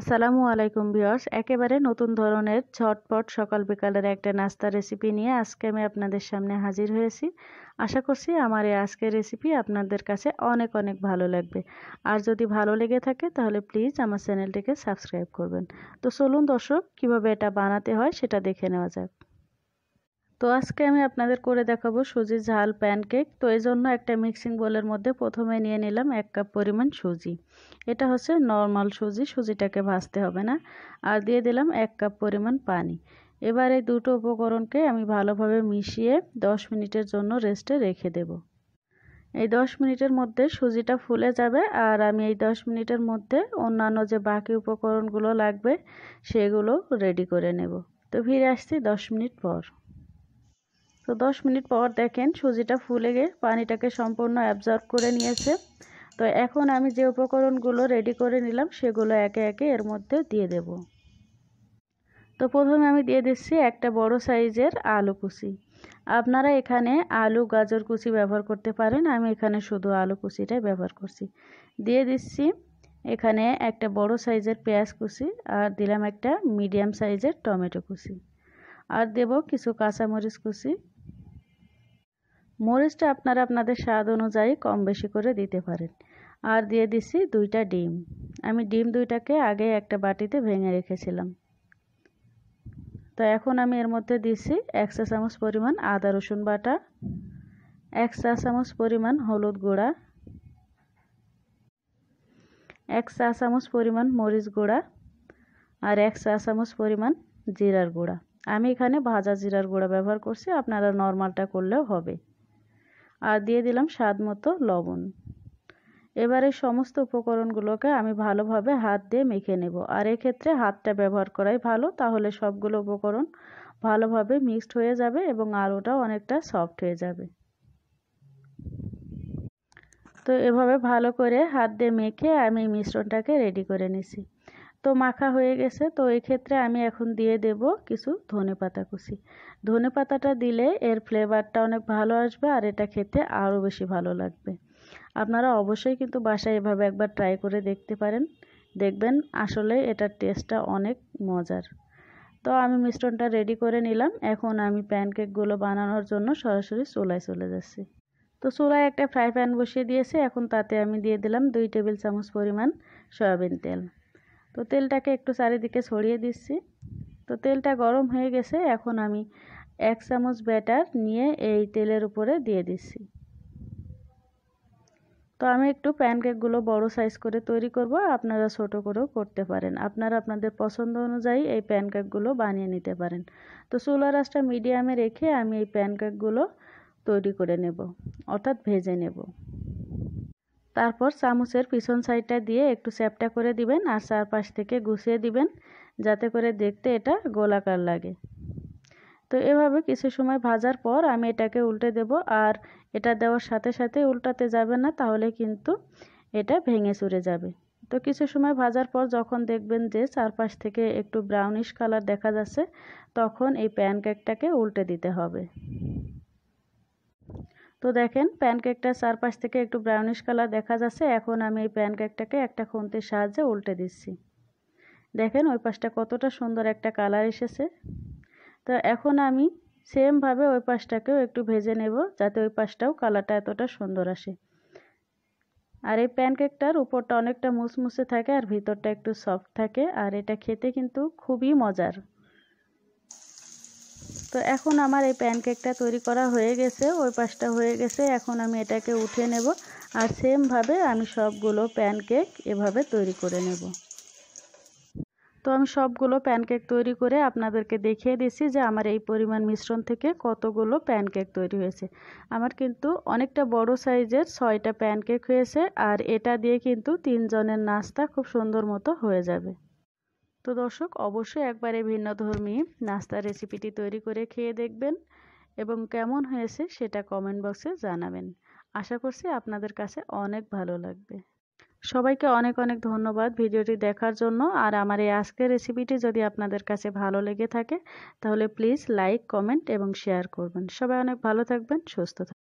আসসালামু আলাইকুম বিয়স একেবারে নতুন ধরনের ঝটপট সকাল বিকালের একটা নাস্তা রেসিপি নিয়ে আজকে আমি আপনাদের সামনে হাজির হয়েছি আশা করছি আমার এই আজকের রেসিপি আপনাদের কাছে অনেক অনেক ভালো লাগবে আর যদি ভালো লেগে থাকে তাহলে প্লিজ আমার চ্যানেলটিকে সাবস্ক্রাইব করবেন তো চলুন দর্শক কিভাবে এটা বানাতে হয় সেটা দেখে নেওয়া যাক তো আজকে আমি আপনাদের করে দেখাবো সুজি ঝাল প্যানকেক তো এই জন্য একটা মিক্সিং বোলের মধ্যে প্রথমে নিয়ে নিলাম এক কাপ পরিমাণ সুজি এটা হচ্ছে নর্মাল সুজি সুজিটাকে ভাজতে হবে না আর দিয়ে দিলাম এক কাপ পরিমাণ পানি এবার এই দুটো উপকরণকে আমি ভালোভাবে মিশিয়ে দশ মিনিটের জন্য রেস্টে রেখে দেব এই দশ মিনিটের মধ্যে সুজিটা ফুলে যাবে আর আমি এই দশ মিনিটের মধ্যে অন্যান্য যে বাকি উপকরণগুলো লাগবে সেগুলো রেডি করে নেব তো ফিরে আসছি দশ মিনিট পর তো দশ মিনিট পর দেখেন সুজিটা ফুলে গিয়ে পানিটাকে সম্পূর্ণ অ্যাবজর্ব করে নিয়েছে তো এখন আমি যে উপকরণগুলো রেডি করে নিলাম সেগুলো একে একে এর মধ্যে দিয়ে দেব তো প্রথমে আমি দিয়ে দিচ্ছি একটা বড় সাইজের আলু কুচি আপনারা এখানে আলু গাজর কুচি ব্যবহার করতে পারেন আমি এখানে শুধু আলু কুচিটাই ব্যবহার করছি দিয়ে দিচ্ছি এখানে একটা বড় সাইজের পেঁয়াজ কুচি আর দিলাম একটা মিডিয়াম সাইজের টমেটো কুচি আর দেব কিছু কাঁচামরিচ কুচি মরিচটা আপনারা আপনাদের স্বাদ অনুযায়ী কম বেশি করে দিতে পারেন আর দিয়ে দিছি দুইটা ডিম আমি ডিম দুইটাকে আগে একটা বাটিতে ভেঙে রেখেছিলাম তো এখন আমি এর মধ্যে দিছি এক চা চামচ পরিমাণ আদা রসুন বাটা এক চা চামচ পরিমাণ হলুদ গুঁড়া এক চা চামচ পরিমাণ মরিচ গুঁড়া আর এক চা চামচ পরিমাণ জিরার গুঁড়া আমি এখানে ভাজা জিরার গুঁড়া ব্যবহার করছি আপনারা নর্মালটা করলেও হবে আর দিয়ে দিলাম স্বাদ মতো লবণ এবারে সমস্ত উপকরণগুলোকে আমি ভালোভাবে হাত দিয়ে মেখে নেব আর এক্ষেত্রে হাতটা ব্যবহার করাই ভালো তাহলে সবগুলো উপকরণ ভালোভাবে মিক্সড হয়ে যাবে এবং আলুটাও অনেকটা সফট হয়ে যাবে তো এভাবে ভালো করে হাত দিয়ে মেখে আমি মিশ্রণটাকে রেডি করে নিছি তো মাখা হয়ে গেছে তো ক্ষেত্রে আমি এখন দিয়ে দেব কিছু ধনে পাতা কুচি ধনে পাতাটা দিলে এর ফ্লেভারটা অনেক ভালো আসবে আর এটা খেতে আরও বেশি ভালো লাগবে আপনারা অবশ্যই কিন্তু বাসায় এভাবে একবার ট্রাই করে দেখতে পারেন দেখবেন আসলে এটার টেস্টটা অনেক মজার তো আমি মিশ্রণটা রেডি করে নিলাম এখন আমি প্যানকেকগুলো বানানোর জন্য সরাসরি চুলায় চলে যাচ্ছি তো চুলায় একটা ফ্রাই প্যান বসিয়ে দিয়েছি এখন তাতে আমি দিয়ে দিলাম দুই টেবিল চামচ পরিমাণ সয়াবিন তেল তো তেলটাকে একটু চারিদিকে ছড়িয়ে দিচ্ছি তো তেলটা গরম হয়ে গেছে এখন আমি এক চামচ ব্যাটার নিয়ে এই তেলের উপরে দিয়ে দিচ্ছি তো আমি একটু প্যানকেকগুলো বড় সাইজ করে তৈরি করব আপনারা ছোট করেও করতে পারেন আপনারা আপনাদের পছন্দ অনুযায়ী এই প্যানকেকগুলো বানিয়ে নিতে পারেন তো চুলা রাসটা মিডিয়ামে রেখে আমি এই প্যানকেকগুলো তৈরি করে নেব অর্থাৎ ভেজে নেব তারপর চামচের পিছন সাইডটা দিয়ে একটু চ্যাপটা করে দিবেন আর চারপাশ থেকে গুছিয়ে দিবেন যাতে করে দেখতে এটা গোলাকার লাগে তো এভাবে কিছু সময় ভাজার পর আমি এটাকে উল্টে দেব আর এটা দেওয়ার সাথে সাথে উল্টাতে যাবে না তাহলে কিন্তু এটা ভেঙে চুরে যাবে তো কিছু সময় ভাজার পর যখন দেখবেন যে চারপাশ থেকে একটু ব্রাউনিশ কালার দেখা যাচ্ছে তখন এই প্যান কেকটাকে উল্টে দিতে হবে তো দেখেন প্যানকেকটার চারপাশ থেকে একটু ব্রাউনিশ কালার দেখা যাচ্ছে এখন আমি এই প্যানকেকটাকে একটা খুন্তির সাহায্যে উল্টে দিচ্ছি দেখেন ওই পাশটা কতটা সুন্দর একটা কালার এসেছে তো এখন আমি সেমভাবে ওই পাশটাকেও একটু ভেজে নেব যাতে ওই পাশটাও কালারটা এতটা সুন্দর আসে আর এই প্যানকেকটার উপরটা অনেকটা মুসমুসে থাকে আর ভিতরটা একটু সফট থাকে আর এটা খেতে কিন্তু খুবই মজার তো এখন আমার এই প্যানকেকটা তৈরি করা হয়ে গেছে ওই পাশটা হয়ে গেছে এখন আমি এটাকে উঠে নেব আর সেমভাবে আমি সবগুলো প্যানকেক এভাবে তৈরি করে নেব তো আমি সবগুলো প্যানকেক তৈরি করে আপনাদেরকে দেখিয়ে দিচ্ছি যে আমার এই পরিমাণ মিশ্রণ থেকে কতগুলো প্যানকেক তৈরি হয়েছে আমার কিন্তু অনেকটা বড় সাইজের ছয়টা প্যানকেক হয়েছে আর এটা দিয়ে কিন্তু তিনজনের নাস্তা খুব সুন্দর মতো হয়ে যাবে তো দর্শক অবশ্যই একবার এই ভিন্নধর্মী নাস্তার রেসিপিটি তৈরি করে খেয়ে দেখবেন এবং কেমন হয়েছে সেটা কমেন্ট বক্সে জানাবেন আশা করছি আপনাদের কাছে অনেক ভালো লাগবে সবাইকে অনেক অনেক ধন্যবাদ ভিডিওটি দেখার জন্য আর আমার এই আজকের রেসিপিটি যদি আপনাদের কাছে ভালো লেগে থাকে তাহলে প্লিজ লাইক কমেন্ট এবং শেয়ার করবেন সবাই অনেক ভালো থাকবেন সুস্থ থাকবেন